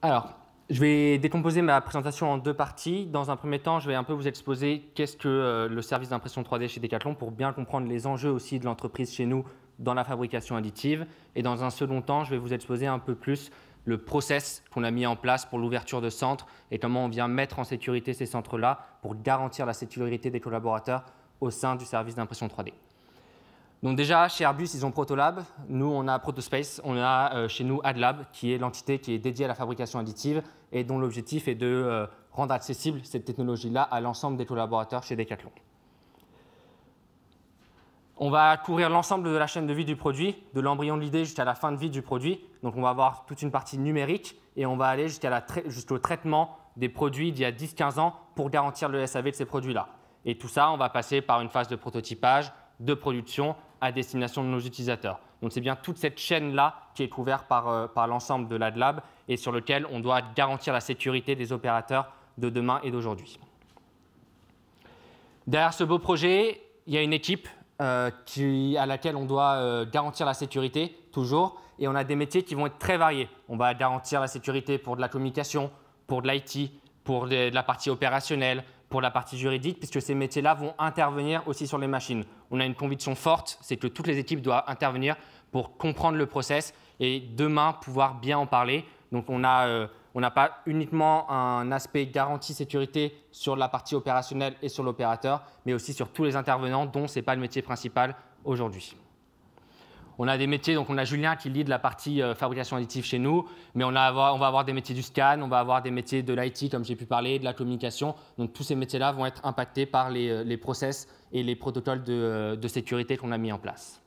Alors, je vais décomposer ma présentation en deux parties. Dans un premier temps, je vais un peu vous exposer qu'est-ce que euh, le service d'impression 3D chez Decathlon pour bien comprendre les enjeux aussi de l'entreprise chez nous dans la fabrication additive. Et dans un second temps, je vais vous exposer un peu plus le process qu'on a mis en place pour l'ouverture de centres et comment on vient mettre en sécurité ces centres-là pour garantir la sécurité des collaborateurs au sein du service d'impression 3D. Donc déjà, chez Airbus, ils ont Protolab. Nous, on a Protospace. On a euh, chez nous AdLab, qui est l'entité qui est dédiée à la fabrication additive et dont l'objectif est de euh, rendre accessible cette technologie-là à l'ensemble des collaborateurs chez Decathlon. On va couvrir l'ensemble de la chaîne de vie du produit, de l'embryon de l'idée jusqu'à la fin de vie du produit. Donc on va avoir toute une partie numérique et on va aller jusqu'au traitement des produits d'il y a 10-15 ans pour garantir le SAV de ces produits-là. Et tout ça, on va passer par une phase de prototypage, de production, à destination de nos utilisateurs. Donc c'est bien toute cette chaîne-là qui est couverte par, euh, par l'ensemble de l'AdLab et sur lequel on doit garantir la sécurité des opérateurs de demain et d'aujourd'hui. Derrière ce beau projet, il y a une équipe euh, qui, à laquelle on doit euh, garantir la sécurité, toujours, et on a des métiers qui vont être très variés. On va garantir la sécurité pour de la communication, pour de l'IT, pour de la partie opérationnelle, pour la partie juridique, puisque ces métiers-là vont intervenir aussi sur les machines. On a une conviction forte, c'est que toutes les équipes doivent intervenir pour comprendre le process et demain pouvoir bien en parler. Donc on euh, on n'a pas uniquement un aspect garantie sécurité sur la partie opérationnelle et sur l'opérateur, mais aussi sur tous les intervenants dont ce n'est pas le métier principal aujourd'hui. On a des métiers, donc on a Julien qui de la partie euh, fabrication additive chez nous, mais on, va avoir des métiers du scan, on va avoir des métiers de l'IT, comme j'ai pu parler, de la communication. Donc tous ces métiers-là vont être impactés par les, euh, process et les protocoles euh, de, sécurité qu'on a mis en place.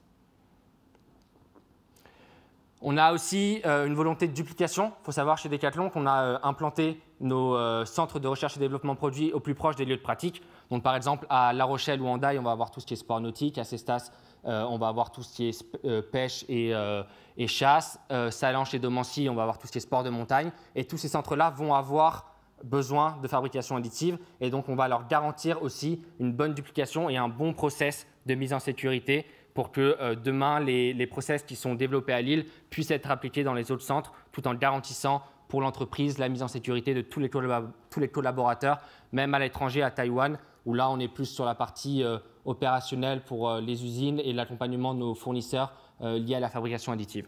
On a aussi une volonté de duplication. Il faut savoir chez Decathlon qu'on a implanté nos centres de recherche et développement produits au plus proche des lieux de pratique. Donc par exemple à La Rochelle ou Hendaye, on va avoir tout ce qui est sport nautique, à Cestas, euh, on va avoir tout ce qui est euh, pêche et, euh, chasse. Salanches et Domancy, on va avoir tout ce qui est sport de montagne. Et tous ces centres-là vont avoir besoin de fabrication additive. Et donc, on va leur garantir aussi une bonne duplication et un bon process de mise en sécurité pour que demain, les, process qui sont développés à Lille puissent être appliqués dans les autres centres tout en garantissant pour l'entreprise la mise en sécurité de tous les collaborateurs, même à l'étranger, à Taïwan où là, on est plus sur la partie euh, opérationnelle pour euh, les usines et l'accompagnement de nos fournisseurs euh, liés à la fabrication additive.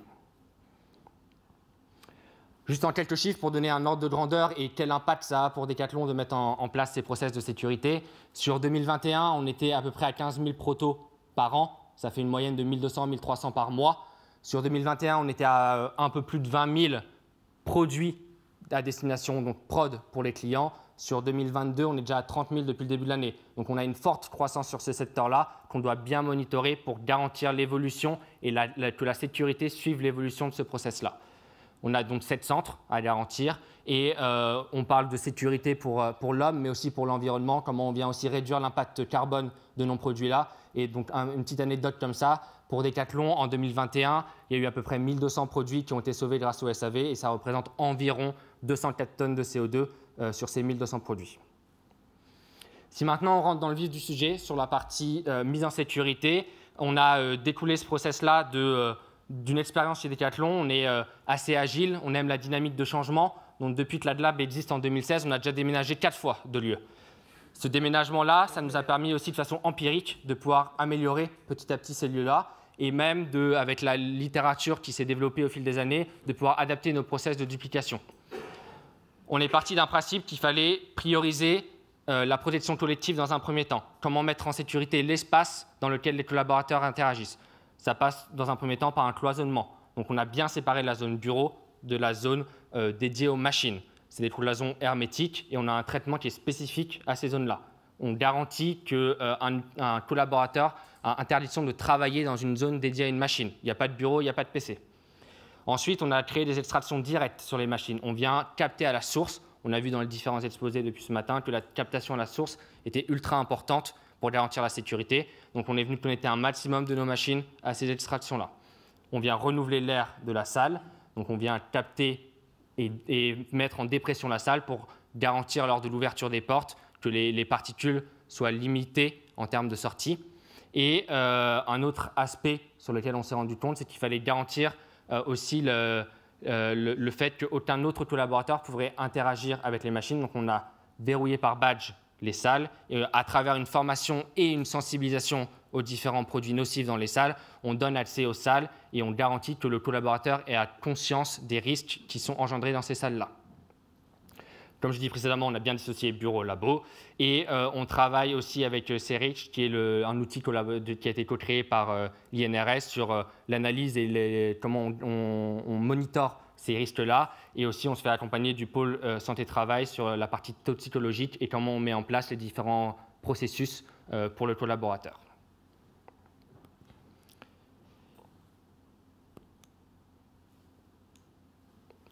Juste en quelques chiffres pour donner un ordre de grandeur et quel impact ça a pour Decathlon de mettre en, place ces process de sécurité. Sur 2021, on était à peu près à 15 000 protos par an. Ça fait une moyenne de 1200-1300 par mois. Sur 2021, on était à un peu plus de 20 000 produits à destination, donc prod pour les clients. Sur 2022, on est déjà à 30 000 depuis le début de l'année. Donc on a une forte croissance sur ce secteur-là qu'on doit bien monitorer pour garantir l'évolution et que la sécurité suive l'évolution de ce process-là. On a donc sept centres à garantir et euh, on parle de sécurité euh, pour, l'homme, mais aussi pour l'environnement, comment on vient aussi réduire l'impact carbone de nos produits-là. Et donc une petite anecdote comme ça, pour Decathlon, en 2021, il y a eu à peu près 1200 produits qui ont été sauvés grâce au SAV et ça représente environ 204 tonnes de CO2 euh, sur ces 1200 produits. Si maintenant on rentre dans le vif du sujet, sur la partie euh, mise en sécurité, on a euh, découlé ce process-là d'une expérience chez Decathlon. On est assez agile, on aime la dynamique de changement. Donc depuis que l'ADLAB existe en 2016, on a déjà déménagé quatre fois de lieu. Ce déménagement-là, ça nous a permis aussi de façon empirique de pouvoir améliorer petit à petit ces lieux-là et même avec la littérature qui s'est développée au fil des années, de pouvoir adapter nos process de duplication. On est parti d'un principe qu'il fallait prioriser euh, la protection collective dans un premier temps. Comment mettre en sécurité l'espace dans lequel les collaborateurs interagissent. Ça passe dans un premier temps par un cloisonnement. Donc on a bien séparé la zone bureau de la zone euh, dédiée aux machines c'est des zone hermétiques et on a un traitement qui est spécifique à ces zones-là. On garantit qu'un euh, un collaborateur a interdiction de travailler dans une zone dédiée à une machine. Il n'y a pas de bureau, il n'y a pas de PC. Ensuite, on a créé des extractions directes sur les machines. On vient capter à la source. On a vu dans les différents exposés depuis ce matin que la captation à la source était ultra importante pour garantir la sécurité. Donc on est venu connecter un maximum de nos machines à ces extractions-là. On vient renouveler l'air de la salle. Donc on vient capter et, mettre en dépression la salle pour garantir lors de l'ouverture des portes que les, particules soient limitées en termes de sortie. Et euh, un autre aspect sur lequel on s'est rendu compte, c'est qu'il fallait garantir euh, aussi euh, le, fait qu'aucun autre collaborateur ne pourrait interagir avec les machines. Donc on a verrouillé par badge les salles à travers une formation et une sensibilisation aux différents produits nocifs dans les salles, on donne accès aux salles et on garantit que le collaborateur est à conscience des risques qui sont engendrés dans ces salles-là. Comme je dis précédemment, on a bien dissocié bureau-labo et euh, on travaille aussi avec euh, CERICH, qui est un outil qui a été co-créé par euh, l'INRS sur l'analyse et comment on, on, ces risques-là. Et aussi, on se fait accompagner du pôle santé-travail sur la partie toxicologique et comment on met en place les différents processus pour le collaborateur.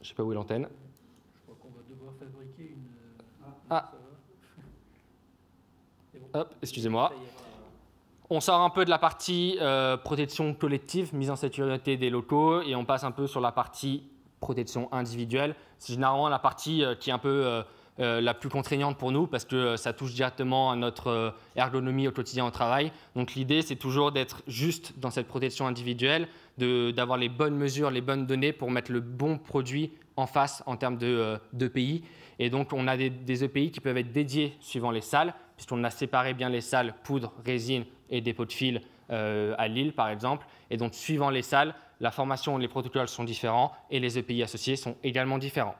Je sais pas où est l'antenne. Je crois qu'on va devoir fabriquer une. Euh, ah. Hop, excusez-moi. On sort un peu de la partie euh, protection collective, mise en sécurité des locaux, et on passe un peu sur la partie protection individuelle. C'est généralement la partie euh, qui est un peu euh, la plus contraignante pour nous parce que euh, ça touche directement à notre euh, ergonomie au quotidien au travail. Donc l'idée, c'est toujours d'être juste dans cette protection individuelle, d'avoir les bonnes mesures, les bonnes données pour mettre le bon produit en face en termes de, pays. Et donc on a des, des, EPI qui peuvent être dédiés suivant les salles, puisqu'on a séparé bien les salles poudre, résine et dépôt de fil à Lille par exemple. Et donc suivant les salles, la formation, et les protocoles sont différents et les EPI associés sont également différents.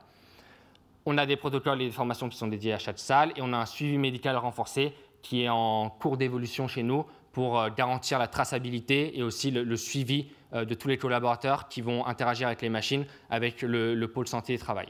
On a des protocoles et des formations qui sont dédiés à chaque salle et on a un suivi médical renforcé qui est en cours d'évolution chez nous pour euh, garantir la traçabilité et aussi le, suivi euh, de tous les collaborateurs qui vont interagir avec les machines, avec le, pôle santé et travail.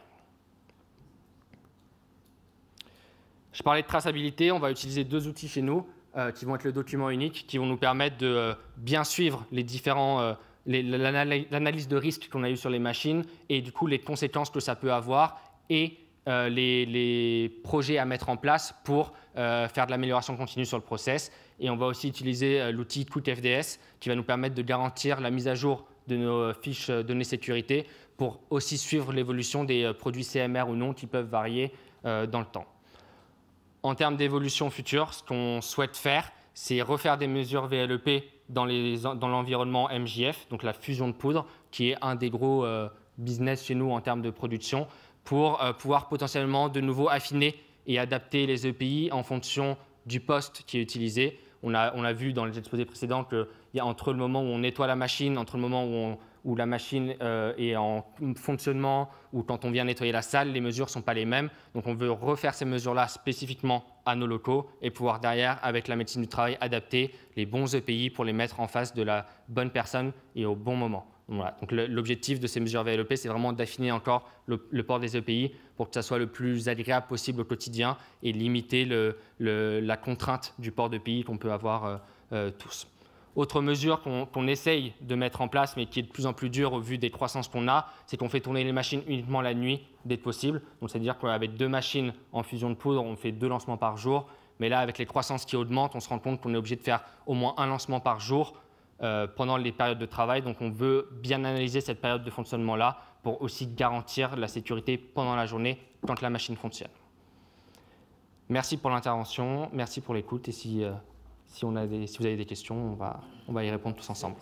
Je parlais de traçabilité, on va utiliser deux outils chez nous euh, qui vont être le document unique, qui vont nous permettre de bien suivre les différents, l'analyse de risque qu'on a eu sur les machines et du coup les conséquences que ça peut avoir et euh, les, projets à mettre en place pour euh, faire de l'amélioration continue sur le process. Et on va aussi utiliser euh, l'outil fds qui va nous permettre de garantir la mise à jour de nos fiches données sécurité pour aussi suivre l'évolution des produits CMR ou non qui peuvent varier dans le temps. En termes d'évolution future, ce qu'on souhaite faire, c'est refaire des mesures VLEP e dans l'environnement dans MJF, donc la fusion de poudre, qui est un des gros business chez nous en termes de production pour euh, pouvoir potentiellement de nouveau affiner et adapter les EPI en fonction du poste qui est utilisé. On a, vu dans les exposés précédents qu'il y a entre le moment où on nettoie la machine, entre le moment où, la machine euh, est en fonctionnement ou quand on vient nettoyer la salle, les mesures ne sont pas les mêmes. Donc on veut refaire ces mesures-là spécifiquement à nos locaux et pouvoir derrière, avec la médecine du travail, adapter les bons EPI pour les mettre en face de la bonne personne et au bon moment. Donc l'objectif de ces mesures VLEP, c'est vraiment d'affiner encore le, port des EPI pour que ça soit le plus agréable possible au quotidien et limiter la contrainte du port de d'EPI qu'on peut avoir euh, euh, tous. Autre mesure qu'on essaye de mettre en place, mais qui est de plus en plus dure au vu des croissances qu'on a, c'est qu'on fait tourner les machines uniquement la nuit dès que possible. Donc c'est-à-dire qu'avec deux machines en fusion de poudre, on fait deux lancements par jour. Mais là, avec les croissances qui augmentent, on se rend compte qu'on est obligé de faire au moins un lancement par jour euh, pendant les périodes de travail. Donc on veut bien analyser cette période de fonctionnement-là pour aussi garantir la sécurité pendant la journée quand la machine fonctionne. Merci pour l'intervention, merci pour l'écoute et si, euh, si vous avez des questions, on va, on va y répondre tous ensemble.